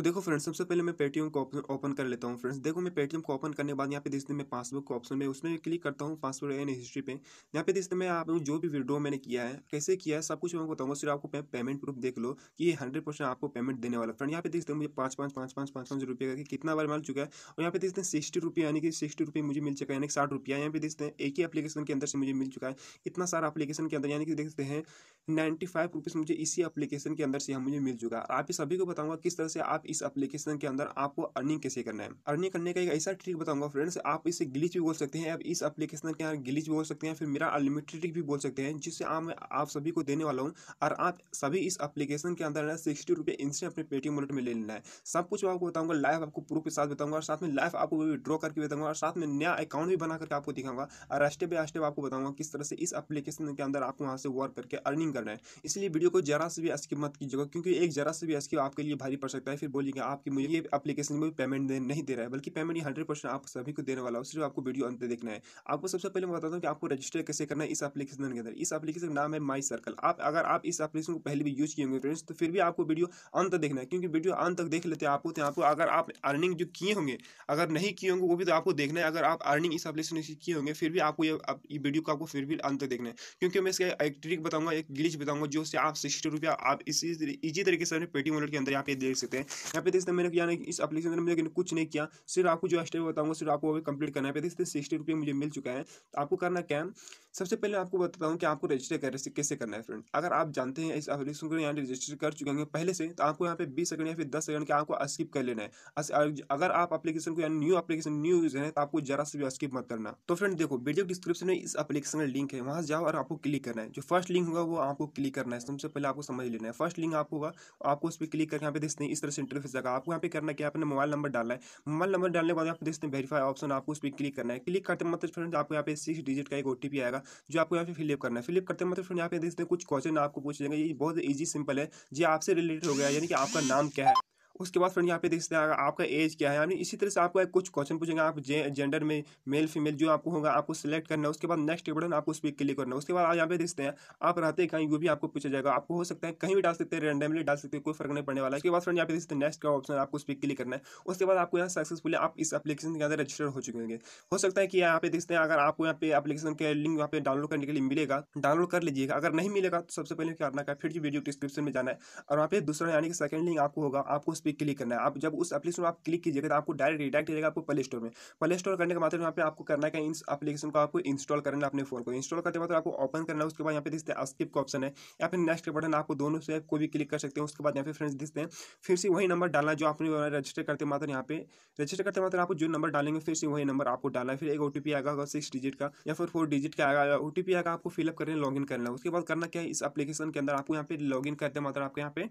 तो देखो फ्रेंड्स सबसे पहले मैं पेटीएम को ओपन कर लेता हूँ फ्रेंड्स देखो मैं पेटीएम को ओपन करने के बाद यहाँ पे देखते मैं पासबुक का ऑप्शन में उसमें क्लिक करता हूँ पासवर्ड एंड हिस्ट्री पे यहाँ पे देखते मैं आप जो भी विड्रो मैंने किया है कैसे किया है सब कुछ मैं बताऊँगा सिर्फ आपको पेमेंट प्रूफ देख लो कि हंड्रेड परसेंट आपको पेमेंट देने वाला फ्रेंड यहाँ पे देखते हैं मुझे पाँच पाँच पाँच पाँच पाँच पाँच रुपये का कितना बार मिल चुका है और यहाँ पे देखते हैं सिक्सटी रुपये यानी कि सिक्सटी रुपये मुझे मिल चुका है यानी साठ रुपया यहाँ पे देखते हैं एक ही एप्लीकेशन के अंदर से मुझे मिल चुका है इतना सारा एप्लीकेशन के अंदर यानी कि देखते हैं नाइन्टी फाइव रुपीज़ मुझे इसी एप्लीकेशन के अंदर से मुझे मिल चुका है आप सभी को बताऊँगा किस तरह से आप इस एप्लीकेशन के अंदर आपको अर्निंग कैसे करना है अर्निंग करने का एक ऐसा ट्रिक बताऊंगा फ्रेंड्स आप इसे ग्लिच भी बोल सकते हैं आप इस एप्लीकेशन के अंदर ग्लिच बोल सकते हैं फिर मेरा अनलिमिटेड भी बोल सकते हैं जिससे आप मैं आप सभी को देने वाला हूँ और आप सभी इस अपलीकेशन के अंदर सिक्सटी रुपये इंस्टेंट अपने पेटीएम वॉलेट में ले लेना है सब कुछ आपको बताऊंगा लाइफ आपको प्रूफ के साथ बताऊंगा और साथ में लाइफ आपको विड्रॉ करके बताऊंगा और साथ में नया अकाउंट भी बनाकर आपको दिखाऊंगा और स्टेप बाय स्टेप आपको बताऊंगा किस तरह से इस अपलीकेशन के अंदर आपको वहाँ से वर्क करके अर्निंग करना है इसलिए वीडियो को जरा से भी स्किप मत कीजिएगा क्योंकि एक जरा से भी स्किप आपके लिए भारी पड़ सकता है फिर कि आपकी मुझे ये अपलीकेशन मुझे पेमेंट नहीं दे रहा है बल्कि पेमेंट ये हंड्रेड परसेंट आप सभी को देने वाला हो सिर्फ आपको वीडियो अंत देखना है आपको सबसे पहले मैं बताता हूँ कि आपको रजिस्टर कैसे करना है इस अपलीकेशन के अंदर इस अपलीकेशन का नाम है माई सर्कल आप अगर आप इस अपलीकेशन को पहले भी यूज किए होंगे फ्रेंड्स तो फिर भी आपको वीडियो अंत तक देखना है क्योंकि वीडियो अंत तक देख लेते हैं आपको तो आपको अगर आप अर्निंग जो किए होंगे अगर नहीं किए होंगे वो भी तो आपको देखना है अगर आप अर्निंग इस अपलीकेशन से किए होंगे फिर भी आपको ये वीडियो को आपको फिर भी अंत तक देखना है क्योंकि मैं इसका एक ट्रिक बताऊंगा एक ग्लिच बताऊंगा जो से आप सिक्सटी रुपया आप इसी इजी तरीके से पेटीएम वॉलेट के अंदर यहाँ पे देख सकते हैं यहाँ पे देखते सकते हैं मैंने यानी इस अपलीकेशन में मुझे कुछ नहीं किया सिर्फ आपको जो स्टेप बताऊँगा सिर्फ आपको अभी कंप्लीट करना है पे देख सिक्सटी रुपये मुझे मिल चुका है तो आपको करना क्या है सबसे पहले आपको बताता हूँ कि आपको रजिस्टर कर कैसे करना है फ्रेंड अगर आप जानते हैं इस अपलीकेशन को यहाँ रजिस्टर कर चुके हैं पहले से तो आपको यहाँ पे बीस सेकंड या फिर दस सेकंड के आपको स्किप कर लेना है अगर आप अपलीकेशन को न्यू अपलीकेशन न्यू यूजर है तो आपको जरा से भी स्किप मत करना तो फ्रेंड देखो वीडियो डिस्क्रिप्शन में इस अपलीकेशन का लिंक है वहाँ जाओ और आपको क्लिक करना है जो फर्स्ट लिंक होगा वो आपको क्लिक करना है सबसे पहले आपको समझ लेना है फर्स्ट लिंक आपको होगा आपको उस पर क्लिक करके यहाँ पे देखते हैं इस तरह से इंटरफेस जगह आपको यहाँ पे करना क्या अपने मोबाइल नंबर डालना है मोबाइल नंबर डालने के बाद आप देखते हैं वेरीफाई ऑप्शन आपको उस पर क्लिक करना है क्लिक करते मतलब फ्रेंड आपको यहाँ पे सिक्स डिजिट का एक ओ आएगा जो आपको यहाँ पे फिलअप करना है फिलअप करते मतलब फ्रेंड यहाँ पे देखते हैं कुछ क्वेश्चन आपको पूछ लेंगे ये बहुत ईजी सिंपल है जी आपसे रिलेटेड हो गया यानी कि आपका नाम क्या है उसके बाद फ्रेंड यहाँ पे देख सकते हैं आपका एज क्या है यानी इसी तरह से आपको कुछ क्वेश्चन पूछेंगे आप जे, जेंडर में मेल फीमेल जो आपको होगा आपको सिलेक्ट करना है उसके बाद नेक्स्ट बटन आपको उस पर क्लिक करना है उसके बाद यहाँ पे देखते हैं आप रहते कहीं वो भी आपको पूछा जाएगा आपको हो सकता है कहीं भी डाल सकते हैं रेंडमली डाल सकते हैं कोई फर्क नहीं पड़ने वाला उसके बाद फ्रेंड यहाँ पे देखते हैं नेक्स्ट का ऑप्शन आपको उस पर क्लिक करना है उसके बाद आपको यहाँ सक्सेसफुली आप इस एप्लीकेशन के अंदर रजिस्टर हो चुके होंगे हो सकता है कि यहाँ पे देखते हैं अगर आपको यहाँ पे अपलीकेशन के लिंक यहाँ पे डाउनलोड करने के लिए मिलेगा डाउनलोड कर लीजिएगा अगर नहीं मिलेगा तो सबसे पहले क्या करना है फिर वीडियो डिस्क्रिप्शन में जाना है और वहाँ पे दूसरा यानी कि सेकंड लिंक आपको होगा आपको उस पर पर क्लिक करना है आप जब उस एप्लीकेशन आप क्लिक कीजिएगा तो आपको डायरेक्ट रिडायरेक्ट जाएगा आपको प्ले स्टोर में प्ले स्टोर करने के मतलब यहाँ पे आपको करना है इस एप्लीकेशन को आपको इंस्टॉल करना है अपने फोन को इंस्टॉल करते मतलब आपको ओपन करना है उसके बाद यहाँ पे दिखते हैं स्किप का ऑप्शन है यहाँ पे नेक्स्ट बटन आपको दोनों से कोई भी क्लिक कर सकते हैं उसके बाद यहाँ पे फ्रेंड्स दिखते हैं फिर से वही नंबर डालना जो आपने रजिस्टर करते मात्र यहाँ पे रजिस्टर करते मात्र आपको जो नंबर डालेंगे फिर से वही नंबर आपको डालना है फिर एक ओ आएगा सिक्स डिजिट का या फिर फोर डिजिट का आएगा ओ आएगा आपको फिलअप करने लॉग इन करना उसके बाद करना क्या है इस एप्लीकेशन के अंदर आपको यहाँ पे लॉग इन करते मात्र आपको यहाँ पे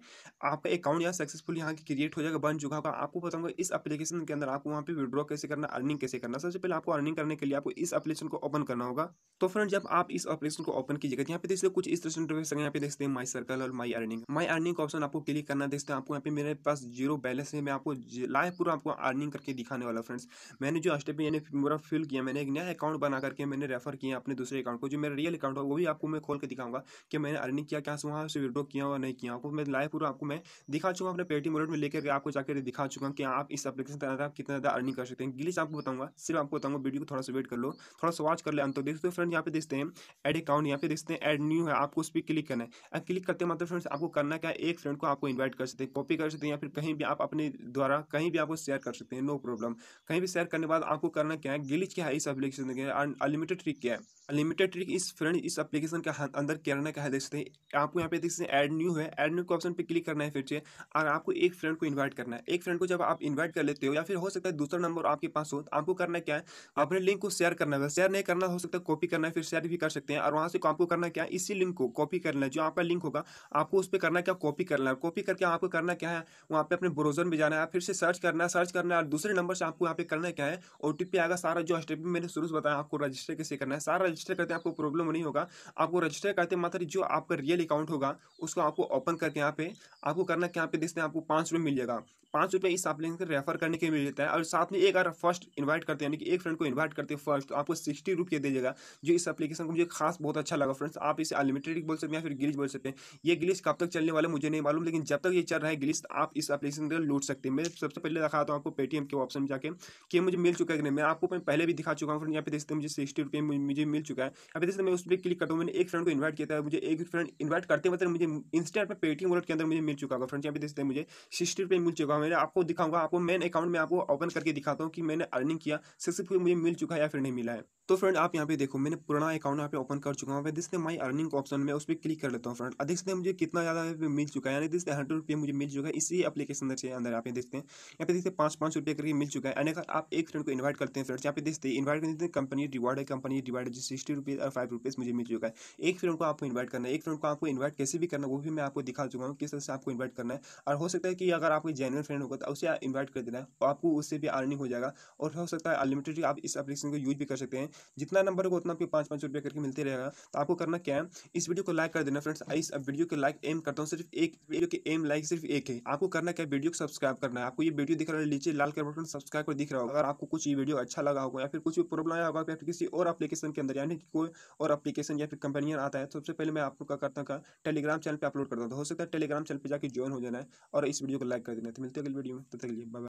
आपका अकाउंट यहाँ सक्सेसफुल यहाँ क्रिएट कंप्लीट हो जाएगा बन चुका होगा आपको बताऊंगा इस एप्लीकेशन के अंदर आपको वहाँ पे विड्रॉ कैसे करना अर्निंग कैसे करना सबसे पहले आपको अर्निंग करने के लिए आपको इस एप्लीकेशन को ओपन करना होगा तो फ्रेंड जब आप इस एप्लीकेशन को ओपन कीजिएगा तो यहाँ पे देखिए कुछ इस तरह से इंटरव्यू यहाँ पे देखते हैं माई सर्कल और माई अर्निंग माई अर्निंग का ऑप्शन आपको क्लिक करना देखते हैं आपको यहाँ पे मेरे पास जीरो बैलेंस है मैं आपको लाइव पूरा आपको अर्निंग करके दिखाने वाला फ्रेंड्स मैंने जो स्टेप यानी पूरा फिल किया मैंने एक नया अकाउंट बना करके मैंने रेफर किया अपने दूसरे अकाउंट को जो मेरा रियल अकाउंट है वो भी आपको मैं खोल के दिखाऊंगा कि मैंने अर्निंग किया क्या वहाँ से विड्रॉ किया और नहीं किया आपको मैं लाइव पूरा आपको मैं दिखा चुका अपने पेटीएम वॉलेट में लेकर करके आपको जाकर दिखा चुका कि आप इस एप्लीकेशन के अंदर कितना ज़्यादा अर्निंग कर सकते हैं गिलीस आपको बताऊंगा सिर्फ आपको बताऊंगा वीडियो को थोड़ा सा वेट कर लो थोड़ा सा वॉच कर ले अंत तो देखते हो फ्रेंड यहाँ पे देखते हैं एड अकाउंट यहाँ पे देखते हैं एड न्यू है आपको उस पर क्लिक करना है अब क्लिक करते मतलब फ्रेंड्स आपको करना क्या एक फ्रेंड को आपको इन्वाइट कर सकते हैं कॉपी कर सकते हैं या फिर कहीं भी आप अपने द्वारा कहीं भी आपको शेयर कर सकते हैं नो प्रॉब्लम कहीं भी शेयर करने बाद आपको करना क्या है गिलीच क्या है इस एप्लीकेशन के अनलिमिटेड ट्रिक क्या है अनलिमिटेड ट्रिक इस फ्रेंड इस एप्लीकेशन के अंदर करना क्या है देख सकते हैं आपको यहाँ पे देख सकते हैं एड न्यू है एड न्यू के ऑप्शन पे क्लिक करना है फिर से और आपको एक फ्रेंड को इन्वाइट करना है एक फ्रेंड को जब आप इन्वाइट कर लेते हो या फिर हो सकता है दूसरा नंबर आपके पास हो तो आपको करना क्या है अपने लिंक को शेयर करना है शेयर नहीं करना हो सकता है कॉपी करना है फिर शेयर भी कर सकते हैं और वहाँ से आपको करना क्या है इसी लिंक को कॉपी करना है जो आपका लिंक होगा आपको उस पर करना क्या कॉपी करना है कॉपी करके आपको करना क्या है वहाँ पर अपने ब्रोजर में जाना है फिर से सर्च करना है सर्च करना है और दूसरे नंबर से आपको यहाँ पे करना क्या है ओ आएगा सारा जो स्टेप मैंने शुरू से बताया आपको रजिस्टर कैसे करना है सारा रजिस्टर करते आपको प्रॉब्लम नहीं होगा आपको रजिस्टर करते मात्र जो आपका रियल अकाउंट होगा उसको आपको ओपन करके यहाँ पे आपको करना क्या पे देखते हैं आपको पाँच रुपये मिल जाएगा पाँच रुपये इस आप से रेफर करने के मिल जाता है और साथ में एक अगर फर्स्ट इनवाइट करते हैं यानी कि एक फ्रेंड को इनवाइट करते हैं फर्स्ट तो आपको सिक्सटी रुपये दे जाएगा जो इस एप्लीकेशन को मुझे खास बहुत अच्छा लगा फ्रेंड्स आप इसे अनलिमिटेड बोल सकते हैं या फिर गिलिश बोल सकते हैं ये गिलिश कब तक चलने वाले मुझे नहीं मालूम लेकिन जब तक ये चल रहा है गिलिश तो आप इस एप्लीकेशन के लूट सकते हैं मैं सबसे पहले दिखाता हूँ आपको पेटीएम के ऑप्शन में जाकर कि मुझे मिल चुका है कि नहीं मैं आपको पहले भी दिखा चुका हूँ फ्रेंड यहाँ पे देखते मुझे सिक्सटी रुपये मुझे मिल चुका है अभी देखते मैं उस पर क्लिक करता हूँ मैंने एक फ्रेंड को इन्वाइट किया था मुझे एक फ्रेंड इन्वाइट करते मतलब मुझे इंस्टेंट में पेटीएम वॉलेट के अंदर मुझे मिल चुका है फ्रेंड यहाँ पे देखते मुझे सिक्सटी स्टेट पे मिल चुका है मैंने आपको दिखाऊंगा आपको मेन अकाउंट में आपको ओपन करके दिखाता हूँ कि मैंने अर्निंग किया सक्सेसफुल मुझे मिल चुका है या फिर नहीं मिला है तो फ्रेंड आप यहाँ पे देखो मैंने पुराना अकाउंट यहाँ पे ओपन कर चुका हूँ मैं माई अर्निंग ऑप्शन में उस पर क्लिक कर लेता हूँ फ्रेंड अधिक से मुझे कितना ज़्यादा मिल चुका है यानी जिससे हंड्रेड रुपये मुझे मिल चुका है इसी एप्लीकेशन से अंदर आप देखते हैं यहाँ पे देखते पाँच पाँच रुपये करके मिल चुका है एंड अगर आप एक फ्रेंड को इन्वाइट करते हैं फ्रेंड यहाँ पे देखते हैं इन्वाइट करते हैं कंपनी रिवार्ड है कंपनी रिवार्ड जो सिक्सटी रुपीज़ और फाइव रुपीज़ मुझे मिल चुका है एक फ्रेंड को आपको इन्वाइट करना है एक फ्रेंड को आपको इन्वाइट कैसे भी करना है वो भी मैं आपको दिखा चुका हूँ किस तरह से आपको इन्वाइट करना है और हो सकता है कि अगर आपको जेनवन फ्रेंड होगा तो उसे इन्वाइट कर देना है तो आपको उससे भी अर्निंग हो जाएगा और हो सकता है अनलिमिटेड आप इस एप्लीकेशन को यूज भी कर सकते हैं जितना नंबर होगा उतना आपको पाँच पाँच रुपया करके मिलते रहेगा तो आपको करना क्या है इस वीडियो को लाइक कर देना फ्रेंड्स इस वीडियो के लाइक एम करता हूँ सिर्फ एक वीडियो के एम लाइक सिर्फ एक है आपको करना क्या वीडियो को सब्सक्राइब करना है आपको ये वीडियो दिख रहा है नीचे लाल कलर बटन सब्सक्राइब कर दिख रहा होगा अगर आपको कुछ ये वीडियो अच्छा लगा होगा या फिर कुछ भी प्रॉब्लम आया होगा या फिर किसी और अपलीकेशन के अंदर यानी कि कोई और अपलीकेशन या फिर कंपेनियन आता है तो सबसे पहले मैं आपको क्या करता हूँ टेलीग्राम चैनल पर अपलोड करता हूँ तो हो सकता है टेलीग्राम चैनल पर जाकर ज्वाइन हो जाना है और इस वीडियो को लाइक कर देना तो मिलते अगले वीडियो में तो चलिए लिए बाय